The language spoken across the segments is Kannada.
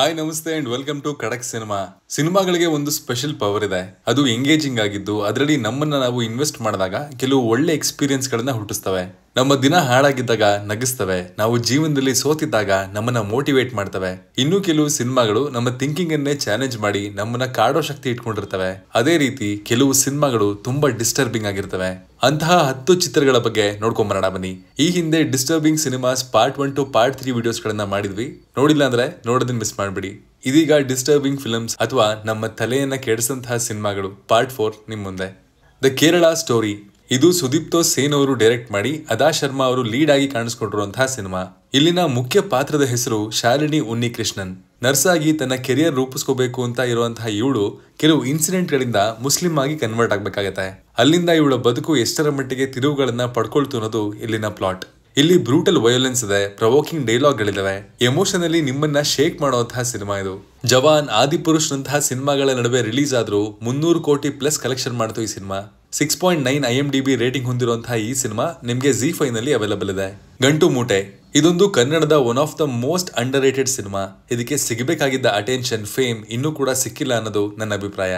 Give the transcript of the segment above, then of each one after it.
ಹಾಯ್ ನಮಸ್ತೆ and welcome to Kadak cinema ಸಿನಿಮಾಗಳಿಗೆ ಒಂದು ಸ್ಪೆಷಲ್ ಪವರ್ ಇದೆ ಅದು ಎಂಗೇಜಿಂಗ್ ಆಗಿದ್ದು ಅದರಲ್ಲಿ ನಮ್ಮನ್ನ ನಾವು ಇನ್ವೆಸ್ಟ್ ಮಾಡಿದಾಗ ಕೆಲವು ಒಳ್ಳೆ ಎಕ್ಸ್ಪೀರಿಯನ್ಸ್ ಹುಟ್ಟಿಸ್ತವೆ ನಮ್ಮ ದಿನ ಹಾಳಾಗಿದ್ದಾಗ ನಗಿಸ್ತವೆ ನಾವು ಜೀವನದಲ್ಲಿ ಸೋತಿದ್ದಾಗ ನಮ್ಮನ್ನ ಮೋಟಿವೇಟ್ ಮಾಡ್ತವೆ ಇನ್ನು ಕೆಲವು ಸಿನಿಮಾಗಳು ನಮ್ಮ ಥಿಂಕಿಂಗ್ ಅನ್ನೇ ಚಾಲೆಂಜ್ ಮಾಡಿ ನಮ್ಮನ್ನ ಕಾಡೋ ಶಕ್ತಿ ಇಟ್ಕೊಂಡಿರ್ತವೆ ಅದೇ ರೀತಿ ಕೆಲವು ಸಿನಿಮಾಗಳು ತುಂಬಾ ಡಿಸ್ಟರ್ಬಿಂಗ್ ಆಗಿರ್ತವೆ ಅಂತಹ ಹತ್ತು ಚಿತ್ರಗಳ ಬಗ್ಗೆ ನೋಡ್ಕೊಂಬರೋಣ ಬನ್ನಿ ಈ ಹಿಂದೆ disturbing cinemas part one two part three videos ಗಳನ್ನ ಮಾಡಿದ್ವಿ ನೋಡಿಲ್ಲ ಅಂದ್ರೆ ನೋಡೋದನ್ನ ಮಿಸ್ ಮಾಡ್ಬಿಡಿ ಇದೀಗ ಡಿಸ್ಟರ್ಬಿಂಗ್ ಫಿಲ್ಮ್ಸ್ ಅಥವಾ ನಮ್ಮ ತಲೆಯನ್ನ ಕೆಡಿಸಂತಹ ಸಿನಿಮಾಗಳು ಪಾರ್ಟ್ ಫೋರ್ ನಿಮ್ ಮುಂದೆ ದ ಕೇರಳ ಸ್ಟೋರಿ ಇದು ಸುದೀಪ್ತೋ ಸೇನ್ ಅವರು ಡೈರೆಕ್ಟ್ ಮಾಡಿ ಅದಾ ಶರ್ಮಾ ಅವರು ಲೀಡ್ ಆಗಿ ಕಾಣಿಸ್ಕೊಂಡಿರುವಂತಹ ಸಿನಿಮಾ ಇಲ್ಲಿನ ಮುಖ್ಯ ಪಾತ್ರದ ಹೆಸರು ಶಾಲಿನಿ ಉನ್ನಿಕೃಷ್ಣನ್ ನರ್ಸ್ ಆಗಿ ತನ್ನ ಕೆರಿಯರ್ ರೂಪಿಸ್ಕೋಬೇಕು ಅಂತ ಇರುವಂತಹ ಇವಳು ಕೆಲವು ಇನ್ಸಿಡೆಂಟ್ಗಳಿಂದ ಮುಸ್ಲಿಂ ಆಗಿ ಕನ್ವರ್ಟ್ ಆಗಬೇಕಾಗತ್ತೆ ಅಲ್ಲಿಂದ ಇವಳ ಬದುಕು ಎಷ್ಟರ ಮಟ್ಟಿಗೆ ತಿರುವುಗಳನ್ನ ಪಡ್ಕೊಳ್ತು ಅನ್ನೋದು ಇಲ್ಲಿನ ಪ್ಲಾಟ್ ಇಲ್ಲಿ ಬ್ರೂಟಲ್ ವಯೋಲೆನ್ಸ್ ಇದೆ ಪ್ರವೋಕಿಂಗ್ ಎಮೋಷನ್ ಅಲ್ಲಿ ನಿಮ್ಮನ್ನ ಶೇಕ್ ಮಾಡುವಂತಹ ಸಿನಿಮಾ ಇದು ಜವಾನ್ ನಂತಹ ಸಿನಿಮಾಗಳ ನಡುವೆ ರಿಲೀಸ್ ಆದರೂ ಮುನ್ನೂರು ಕೋಟಿ ಪ್ಲಸ್ ಕಲೆಕ್ಷನ್ ಮಾಡ್ತು ಈ cinema six point nine I M D B rating ಹೊಂದಿರುವಂತಹ ಈ ಸಿನಿಮಾ ನಿಮಗೆ ಜಿ ಫೈನಲ್ಲಿ ಅವೈಲಬಲ್ ಇದೆ ಗಂಟು ಮೂಟೆ ಇದೊಂದು ಕನ್ನಡದ one of the most underrated cinema ಇದಕ್ಕೆ ಸಿಗಬೇಕಾಗಿದ್ದ ಅಟೆನ್ಷನ್ ಫೇಮ್ ಇನ್ನೂ ಕೂಡ ಸಿಕ್ಕಿಲ್ಲ ಅನ್ನೋದು ನನ್ನ ಅಭಿಪ್ರಾಯ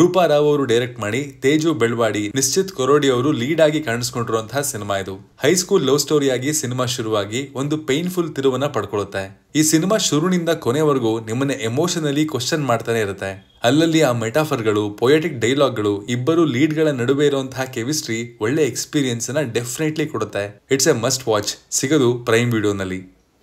ರೂಪಾ ರಾವ್ ಅವರು ಡೈರೆಕ್ಟ್ ಮಾಡಿ ತೇಜು ಬೆಳ್ವಾಡಿ ನಿಶ್ಚಿತ್ ಕೊರೋಡಿ ಅವರು ಲೀಡ್ ಆಗಿ ಕಾಣಿಸ್ಕೊಂಡಿರುವಂತಹ ಸಿನಿಮಾ ಇದು ಹೈಸ್ಕೂಲ್ ಲವ್ ಸ್ಟೋರಿಯಾಗಿ ಸಿನಿಮಾ ಶುರುವಾಗಿ ಒಂದು ಪೈನ್ಫುಲ್ ತಿರುವನ್ನ ಪಡ್ಕೊಳ್ಳುತ್ತೆ ಈ ಸಿನಿಮಾ ಶುರುವಿನಿಂದ ಕೊನೆವರೆಗೂ ನಿಮ್ಮನ್ನ ಎಮೋಷನಲಿ ಕ್ವಶನ್ ಮಾಡ್ತಾನೆ ಇರುತ್ತೆ ಅಲ್ಲಲ್ಲಿ ಆ ಮೆಟಾಫರ್ಗಳು ಪೊಯೆಟಿಕ್ ಡೈಲಾಗ್ಗಳು ಇಬ್ಬರು ಲೀಡ್ಗಳ ನಡುವೆ ಇರುವಂತಹ ಕೆಮಿಸ್ಟ್ರಿ ಒಳ್ಳೆ ಎಕ್ಸ್ಪೀರಿಯನ್ಸ್ ನ ಡೆಫಿನೆಟ್ಲಿ ಕೊಡುತ್ತೆ ಇಟ್ಸ್ ಎ ಮಸ್ಟ್ ವಾಚ್ ಸಿಗೋದು ಪ್ರೈಮ್ ವಿಡಿಯೋನಲ್ಲಿ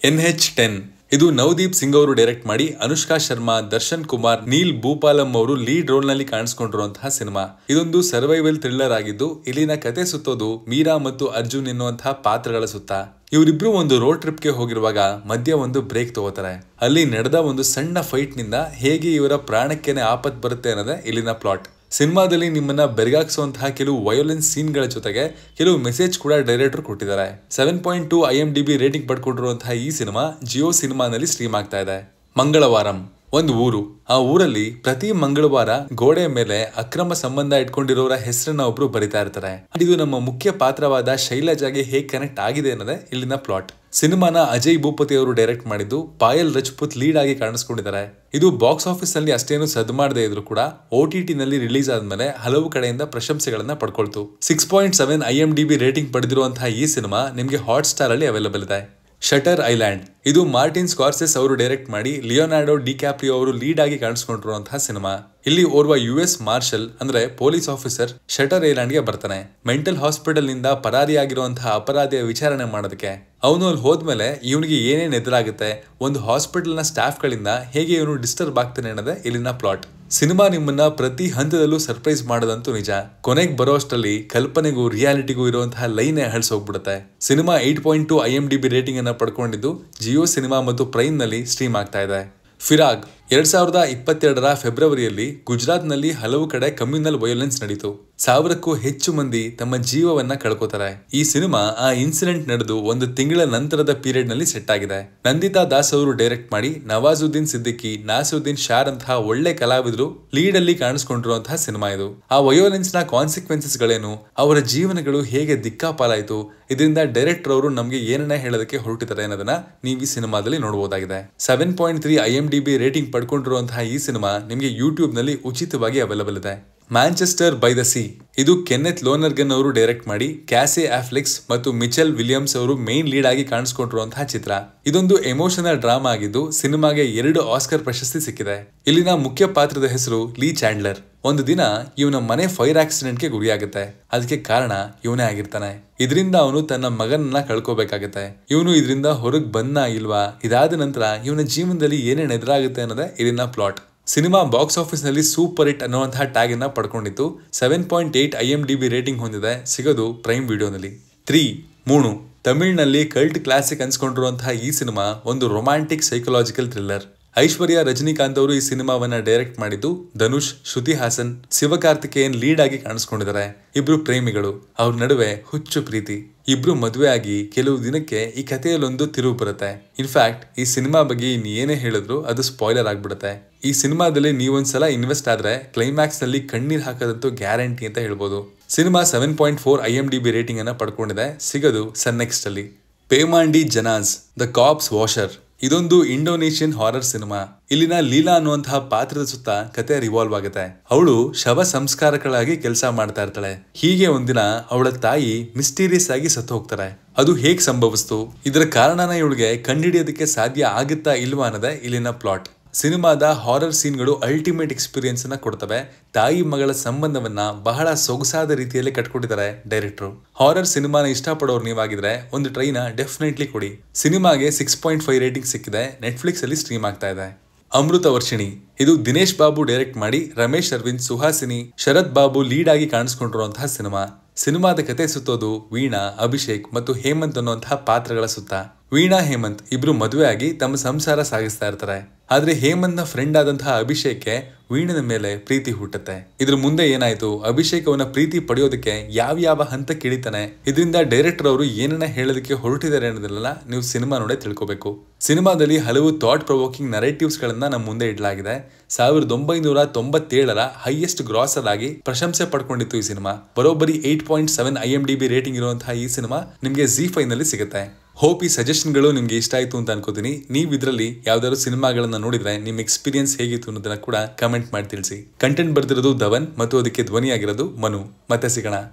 ಎನ್ ಹೆಚ್ ಟೆನ್ ಇದು ನವದೀಪ್ ಸಿಂಗ್ ಅವರು ಡೈರೆಕ್ಟ್ ಮಾಡಿ ಅನುಷ್ಕಾ ಶರ್ಮಾ ದರ್ಶನ್ ಕುಮಾರ್ ನೀಲ್ ಭೂಪಾಲಂ ಅವರು ಲೀಡ್ ರೋಲ್ ನಲ್ಲಿ ಕಾಣಿಸಿಕೊಂಡಿರುವಂತಹ ಸಿನಿಮಾ ಇದೊಂದು ಸರ್ವೈವಲ್ ಥ್ರಿಲ್ಲರ್ ಆಗಿದ್ದು ಇಲ್ಲಿನ ಕತೆ ಸುತ್ತೋದು ಮೀರಾ ಮತ್ತು ಅರ್ಜುನ್ ಎನ್ನುವಂತಹ ಪಾತ್ರಗಳ ಸುತ್ತ ಇವರಿಬ್ರು ಒಂದು ರೋಡ್ ಟ್ರಿಪ್ ಗೆ ಹೋಗಿರುವಾಗ ಮಧ್ಯ ಒಂದು ಬ್ರೇಕ್ ತಗೋತಾರೆ ಅಲ್ಲಿ ನಡೆದ ಒಂದು ಸಣ್ಣ ಫೈಟ್ ನಿಂದ ಹೇಗೆ ಇವರ ಪ್ರಾಣಕ್ಕೇನೆ ಆಪತ್ ಬರುತ್ತೆ ಅನ್ನೋದೇ ಇಲ್ಲಿನ ಪ್ಲಾಟ್ ಸಿನಿಮಾದಲ್ಲಿ ನಿಮ್ಮನ್ನ ಬೆರಗಾಗಿಸುವಂತಹ ಕೆಲವು ವಯೋಲೆನ್ಸ್ ಸೀನ್ಗಳ ಜೊತೆಗೆ ಕೆಲವು ಮೆಸೇಜ್ ಕೂಡ ಡೈರೆಕ್ಟರ್ ಕೊಟ್ಟಿದ್ದಾರೆ seven point two I D B rating ಪಡ್ಕೊಂಡಿರುವಂತಹ ಈ ಸಿನಿಮಾ ಜಿಯೋ ಸಿನಿಮಾನಲ್ಲಿ ಸ್ಟ್ರೀಮ್ ಆಗ್ತಾ ಇದೆ ಮಂಗಳವಾರಂ ಒಂದು ಊರು ಆ ಊರಲ್ಲಿ ಪ್ರತಿ ಮಂಗಳವಾರ ಗೋಡೆ ಮೇಲೆ ಅಕ್ರಮ ಸಂಬಂಧ ಇಟ್ಕೊಂಡಿರೋರ ಹೆಸರನ್ನ ಒಬ್ರು ಬರಿತಾ ಇರ್ತಾರೆ ಇದು ನಮ್ಮ ಮುಖ್ಯ ಪಾತ್ರವಾದ ಶೈಲಜಾಗೆ ಹೇಗೆ ಕನೆಕ್ಟ್ ಆಗಿದೆ ಅನ್ನೋದೇ ಇಲ್ಲಿನ ಪ್ಲಾಟ್ ಸಿನಿಮಾನ ಅಜಯ್ ಭೂಪತಿ ಅವರು ಡೈರೆಕ್ಟ್ ಮಾಡಿದ್ದು ಪಾಯಲ್ ರಜಪೂತ್ ಲೀಡ್ ಆಗಿ ಕಾಣಿಸ್ಕೊಂಡಿದ್ದಾರೆ ಇದು ಬಾಕ್ಸ್ ಆಫೀಸ್ ಆಫೀಸ್ನಲ್ಲಿ ಅಷ್ಟೇನು ಸದ್ದು ಮಾಡದೇ ಇದ್ರು ಕೂಡ ಓ ಟಿ ನಲ್ಲಿ ರಿಲೀಸ್ ಆದ್ಮೇಲೆ ಹಲವು ಕಡೆಯಿಂದ ಪ್ರಶಂಸೆಗಳನ್ನು ಪಡ್ಕೊಳ್ತು six point seven I M D B rating ಪಡೆದಿರುವಂತಹ ಈ ಸಿನಿಮಾ ನಿಮಗೆ ಹಾಟ್ ಸ್ಟಾರ್ ಅಲ್ಲಿ ಅವೈಲೇಬಲ್ ಇದೆ ಶಟರ್ ಐಲ್ಯಾಂಡ್ ಇದು ಮಾರ್ಟಿನ್ ಸ್ಕಾರ್ಸೆಸ್ ಅವರು ಡೈರೆಕ್ಟ್ ಮಾಡಿ ಲಿಯೋನಾರ್ಡೋ ಕ್ಯಾಪ್ರಿಯೋ ಅವರು ಲೀಡ್ ಆಗಿ ಕಾಣಿಸ್ಕೊಂಡಿರುವಂತಹ ಸಿನಿಮಾ ಇಲ್ಲಿ ಓರ್ವ ಯು ಎಸ್ ಮಾರ್ಷಲ್ ಅಂದ್ರೆ ಪೊಲೀಸ್ ಆಫೀಸರ್ ಶಟರ್ ಐಲ್ಯಾಂಡ್ ಗೆ ಬರ್ತಾನೆ ಮೆಂಟಲ್ ಹಾಸ್ಪಿಟಲ್ ನಿಂದ ಪರಾರಿಯಾಗಿರುವಂತಹ ಅಪರಾಧಿಯ ವಿಚಾರಣೆ ಮಾಡೋದಕ್ಕೆ ಅವನು ಅಲ್ಲಿ ಹೋದ್ಮೇಲೆ ಇವನಿಗೆ ಏನೇನು ಎದುರಾಗುತ್ತೆ ಒಂದು ಹಾಸ್ಪಿಟಲ್ನ ಸ್ಟಾಫ್ಗಳಿಂದ ಹೇಗೆ ಇವನು ಡಿಸ್ಟರ್ಬ್ ಆಗ್ತಾನೆ ಅನ್ನೋದೇ ಇಲ್ಲಿನ ಪ್ಲಾಟ್ ಸಿನಿಮಾ ನಿಮ್ಮನ್ನ ಪ್ರತಿ ಹಂತದಲ್ಲೂ ಸರ್ಪ್ರೈಸ್ ಮಾಡದಂತೂ ನಿಜ ಕೊನೆಗೆ ಬರೋ ಅಷ್ಟರಲ್ಲಿ ಕಲ್ಪನೆಗೂ ರಿಯಾಲಿಟಿಗೂ ಇರುವಂತಹ ಲೈನೇ ಅಳಿಸೋಗ್ಬಿಡುತ್ತೆ cinema eight point two I M D B rating ಅನ್ನ ಪಡ್ಕೊಂಡಿದ್ದು ಜಿಯೋ ಸಿನಿಮಾ ಮತ್ತು ಪ್ರೈಮ್ ನಲ್ಲಿ ಸ್ಟ್ರೀಮ್ ಆಗ್ತಾ ಇದೆ ಫಿರಾಗ್ ಎರಡ್ ಸಾವಿರದ ಇಪ್ಪತ್ತೆರಡರ ಫೆಬ್ರವರಿಯಲ್ಲಿ ಗುಜರಾತ್ನಲ್ಲಿ ಹಲವು ಕಡೆ ಕಮ್ಯುನಲ್ ವಯೋಲೆನ್ಸ್ ನಡೀತು ಸಾವಿರಕ್ಕೂ ಹೆಚ್ಚು ಮಂದಿ ತಮ್ಮ ಜೀವವನ್ನ ಕಳ್ಕೋತಾರೆ ಈ ಸಿನಿಮಾ ಆ ಇನ್ಸಿಡೆಂಟ್ ನಡೆದು ಒಂದು ತಿಂಗಳ ನಂತರದ ಪೀರಿಯಡ್ ನಲ್ಲಿ ಸೆಟ್ ಆಗಿದೆ ನಂದಿತಾ ದಾಸ್ ಅವರು ಡೈರೆಕ್ಟ್ ಮಾಡಿ ನವಾಜುದ್ದೀನ್ ಸಿದ್ದಿಕಿ ನಾಸುದ್ದೀನ್ ಶಾರ್ ಅಂತಹ ಒಳ್ಳೆ ಕಲಾವಿದರು ಲೀಡ್ ಅಲ್ಲಿ ಕಾಣಿಸ್ಕೊಂಡಿರುವಂತಹ ಸಿನಿಮಾ ಇದು ಆ ವಯೋಲೆನ್ಸ್ ನ ಕಾನ್ಸಿಕ್ವೆನ್ಸಸ್ ಗಳೇನು ಅವರ ಜೀವನಗಳು ಹೇಗೆ ದಿಕ್ಕಾಪಾಲಾಯಿತು ಇದರಿಂದ ಡೈರೆಕ್ಟರ್ ಅವರು ನಮಗೆ ಏನನ್ನ ಹೇಳೋದಕ್ಕೆ ಹೊರಟಿದ್ದಾರೆ ಅನ್ನೋದನ್ನ ನೀವು ಈ ಸಿನಿಮಾದಲ್ಲಿ ನೋಡಬಹುದಾಗಿದೆ seven point three I M D B rating ಪಡ್ಕೊಂಡಿರುವಂತಹ ಈ ಸಿನಿಮಾ ನಿಮಗೆ ಯೂಟ್ಯೂಬ್ನಲ್ಲಿ ಉಚಿತವಾಗಿ ಅವೈಲಬಲ್ ಇದೆ ಮ್ಯಾಂಚೆಸ್ಟರ್ ಬೈ ದ ಸಿ ಇದು ಕೆನ್ನೆತ್ ಲೋನರ್ಗನ್ ಅವರು ಡೈರೆಕ್ಟ್ ಮಾಡಿ ಕ್ಯಾಸೆ ಆಫ್ಲಿಕ್ಸ್ ಮತ್ತು ಮಿಚೆಲ್ ವಿಲಿಯಮ್ಸ್ ಅವರು ಮೇನ್ ಲೀಡ್ ಆಗಿ ಕಾಣಿಸ್ಕೊಂಡಿರುವಂತಹ ಚಿತ್ರ ಇದೊಂದು ಎಮೋಷನಲ್ ಡ್ರಾಮಾ ಆಗಿದ್ದು ಸಿನಿಮಾಗೆ ಎರಡು ಆಸ್ಕರ್ ಪ್ರಶಸ್ತಿ ಸಿಕ್ಕಿದೆ ಇಲ್ಲಿನ ಮುಖ್ಯ ಪಾತ್ರದ ಹೆಸರು ಲೀ ಚಾಂಡ್ಲರ್ ಒಂದು ದಿನ ಇವನ ಮನೆ ಫೈರ್ ಆಕ್ಸಿಡೆಂಟ್ಗೆ ಗುರಿಯಾಗುತ್ತೆ ಅದಕ್ಕೆ ಕಾರಣ ಇವನೇ ಆಗಿರ್ತಾನೆ ಇದರಿಂದ ಅವನು ತನ್ನ ಮಗನನ್ನ ಕಳ್ಕೋಬೇಕಾಗತ್ತೆ ಇವನು ಇದರಿಂದ ಹೊರಗೆ ಬಂದ ಇಲ್ವಾ ಇದಾದ ನಂತರ ಇವನ ಜೀವನದಲ್ಲಿ ಏನೇನು ಎದುರಾಗುತ್ತೆ ಅನ್ನೋದೇ ಇದನ್ನ ಪ್ಲಾಟ್ ಸಿನಿಮಾ ಬಾಕ್ಸ್ ಆಫೀಸ್ ನಲ್ಲಿ ಸೂಪರ್ ಹಿಟ್ ಅನ್ನುವಂತಹ ಟ್ಯಾಗ್ ಅನ್ನ ಪಡ್ಕೊಂಡಿತ್ತು seven point eight I M D B rating ಹೊಂದಿದೆ ಸಿಗೋದು ಪ್ರೈಮ್ ವಿಡಿಯೋನಲ್ಲಿ ತ್ರೀ ಮೂನು ತಮಿಳಿನಲ್ಲಿ ಕಲ್ಟ್ ಕ್ಲಾಸಿಕ್ ಅನ್ಸ್ಕೊಂಡಿರುವಂತಹ ಈ ಸಿನಿಮಾ ಒಂದು romantic psychological thriller Aishwarya Rajinikanth ಅವರು ಈ ಸಿನಿಮಾವನ್ನ ಡೈರೆಕ್ಟ್ ಮಾಡಿದ್ದು ಧನುಷ್ ಶ್ರುತಿ ಹಾಸನ್ ಶಿವಕಾರ್ತಿಕೇಯನ್ ಲೀಡ್ ಆಗಿ ಕಾಣಿಸ್ಕೊಂಡಿದ್ದಾರೆ ಇಬ್ರು ಪ್ರೇಮಿಗಳು ಅವ್ರ ನಡುವೆ ಹುಚ್ಚು ಪ್ರೀತಿ ಇಬ್ರು ಮದುವೆ ಆಗಿ ಕೆಲವು ದಿನಕ್ಕೆ ಈ ಕಥೆಯಲ್ಲೊಂದು ತಿರುವು ಬರುತ್ತೆ ಇನ್ಫ್ಯಾಕ್ಟ್ ಈ ಸಿನಿಮಾ ಬಗ್ಗೆ ಇನ್ ಏನೇ ಹೇಳಿದ್ರು ಅದು ಸ್ಪಾಯ್ಲರ್ ಆಗ್ಬಿಡುತ್ತೆ ಈ ಸಿನಿಮಾದಲ್ಲಿ ನೀವೊಂದ್ಸಲ ಇನ್ವೆಸ್ಟ್ ಆದ್ರೆ ಕ್ಲೈಮ್ಯಾಕ್ಸ್ ನಲ್ಲಿ ಕಣ್ಣೀರ್ ಹಾಕದಂತೂ ಗ್ಯಾರಂಟಿ ಅಂತ ಹೇಳ್ಬೋದು cinema seven point four I M D B rating ಅನ್ನ ಪಡ್ಕೊಂಡಿದೆ ಸಿಗೋದು ಸನ್ ನೆಕ್ಸ್ಟ್ ಅಲ್ಲಿ Pemandi Jenazah the corpse washer ಇದೊಂದು ಇಂಡೋನೇಷಿಯನ್ ಹಾರರ್ ಸಿನಿಮಾ ಇಲ್ಲಿನ ಲೀಲಾ ಅನ್ನುವಂತಹ ಪಾತ್ರದ ಸುತ್ತ ಕತೆ ರಿವಾಲ್ವ್ ಆಗುತ್ತೆ ಅವಳು ಶವ ಸಂಸ್ಕಾರಗಳಾಗಿ ಕೆಲಸ ಮಾಡ್ತಾ ಇರ್ತಾಳೆ ಹೀಗೆ ಒಂದಿನ ಅವಳ ತಾಯಿ ಮಿಸ್ಟೀರಿಯಸ್ ಆಗಿ ಸತ್ತು ಹೋಗ್ತಾರೆ ಅದು ಹೇಗ್ ಸಂಭವಿಸ್ತು ಇದರ ಕಾರಣನ ಇವಳಿಗೆ ಕಂಡಿಡಿಯೋದಕ್ಕೆ ಸಾಧ್ಯ ಆಗುತ್ತಾ ಇಲ್ವಾ ಅನ್ನೋದೇ ಇಲ್ಲಿನ ಪ್ಲಾಟ್ ಸಿನಿಮಾದ ಹಾರರ್ ಸೀನ್ಗಳು ಅಲ್ಟಿಮೇಟ್ ಎಕ್ಸ್ಪೀರಿಯನ್ಸನ್ನು ಕೊಡ್ತವೆ ತಾಯಿ ಮಗಳ ಸಂಬಂಧವನ್ನು ಬಹಳ ಸೊಗಸಾದ ರೀತಿಯಲ್ಲಿ ಕಟ್ಕೊಟ್ಟಿದ್ದಾರೆ ಡೈರೆಕ್ಟ್ರು ಹಾರರ್ ಸಿನಿಮಾನ ಇಷ್ಟಪಡೋರು ನೀವಾಗಿದ್ರೆ ಒಂದು ಟ್ರೈನ ಡೆಫಿನೆಟ್ಲಿ ಕೊಡಿ ಸಿನಿಮಾಗೆ ಸಿಕ್ಸ್ ಪಾಯಿಂಟ್ ಫೈವ್ ರೇಟಿಂಗ್ ಸಿಕ್ಕಿದೆ ನೆಟ್ಫ್ಲಿಕ್ಸಲ್ಲಿ ಸ್ಟ್ರೀಮ್ ಆಗ್ತಾ ಇದೆ ಅಮೃತ ವರ್ಷಿಣಿ ಇದು ದಿನೇಶ್ ಬಾಬು ಡೈರೆಕ್ಟ್ ಮಾಡಿ ರಮೇಶ್ ಅರವಿಂದ್ ಸುಹಾಸಿನಿ ಶರತ್ ಬಾಬು ಲೀಡ್ ಆಗಿ ಕಾಣಿಸ್ಕೊಂಡಿರುವಂತಹ ಸಿನಿಮಾ ಸಿನಿಮಾದ ಕತೆ ಸುತ್ತೋದು ವೀಣಾ ಅಭಿಷೇಕ್ ಮತ್ತು ಹೇಮಂತ್ ಅನ್ನುವಂತಹ ಪಾತ್ರಗಳ ಸುತ್ತ ವೀಣಾ ಹೇಮಂತ್ ಇಬ್ರು ಮದುವೆ ಆಗಿ ತಮ್ಮ ಸಂಸಾರ ಸಾಗಿಸ್ತಾ ಇರ್ತಾರೆ ಆದರೆ ಹೇಮಂತ್ನ ಫ್ರೆಂಡ್ ಆದಂತಹ ಅಭಿಷೇಕ್ಗೆ ವೀಣನ ಮೇಲೆ ಪ್ರೀತಿ ಹುಟ್ಟುತ್ತೆ ಇದ್ರ ಮುಂದೆ ಏನಾಯ್ತು ಅಭಿಷೇಕ್ ಅವನ ಪ್ರೀತಿ ಪಡೆಯೋದಕ್ಕೆ ಯಾವ ಯಾವ ಹಂತ ಕಿಳಿತಾನೆ ಇದರಿಂದ ಡೈರೆಕ್ಟರ್ ಅವರು ಏನನ್ನ ಹೇಳೋದಕ್ಕೆ ಹೊರಟಿದ್ದಾರೆ ಅನ್ನೋದನ್ನೆಲ್ಲ ನೀವು ಸಿನಿಮಾ ನೋಡೇ ತಿಳ್ಕೋಬೇಕು ಸಿನಿಮಾದಲ್ಲಿ ಹಲವು ಥಾಟ್ ಪ್ರೊವೋಕಿಂಗ್ ಗಳನ್ನ ನಮ್ಮ ಮುಂದೆ ಇಡಲಾಗಿದೆ ಸಾವಿರದ ಒಂಬೈನೂರ ತೊಂಬತ್ತೇಳರ ಹೈಯೆಸ್ಟ್ ಗ್ರಾಸರ್ ಆಗಿ ಪ್ರಶಂಸೆ ಪಡ್ಕೊಂಡಿತ್ತು ಈ ಸಿನಿಮಾ ಬರೋಬ್ಬರಿ eight point seven I M D B rating ಇರುವಂತಹ ಈ ಸಿನಿಮಾ ನಿಮಗೆ ಜಿ ಫೈನಲ್ಲಿ ಸಿಗುತ್ತೆ ಹೋಪ್ ಈ ಸಜೆಷನ್ಗಳು ನಿಮಗೆ ಇಷ್ಟ ಆಯಿತು ಅಂತ ಅನ್ಕೋತೀನಿ ನೀವು ಇದರಲ್ಲಿ ಯಾವ್ದಾದ್ರು ಸಿನಿಮಾಗಳನ್ನು ನೋಡಿದ್ರೆ ನಿಮ್ಮ ಎಕ್ಸ್ಪೀರಿಯನ್ಸ್ ಹೇಗಿತ್ತು ಅನ್ನೋದನ್ನ ಕೂಡ ಕಮೆಂಟ್ ಮಾಡಿ ತಿಳಿಸಿ ಕಂಟೆಂಟ್ ಬರೆದಿರೋದು ಧವನ್ ಮತ್ತು ಅದಕ್ಕೆ ಧ್ವನಿಯಾಗಿರೋದು ಮನು ಮತ್ತೆ ಸಿಗೋಣ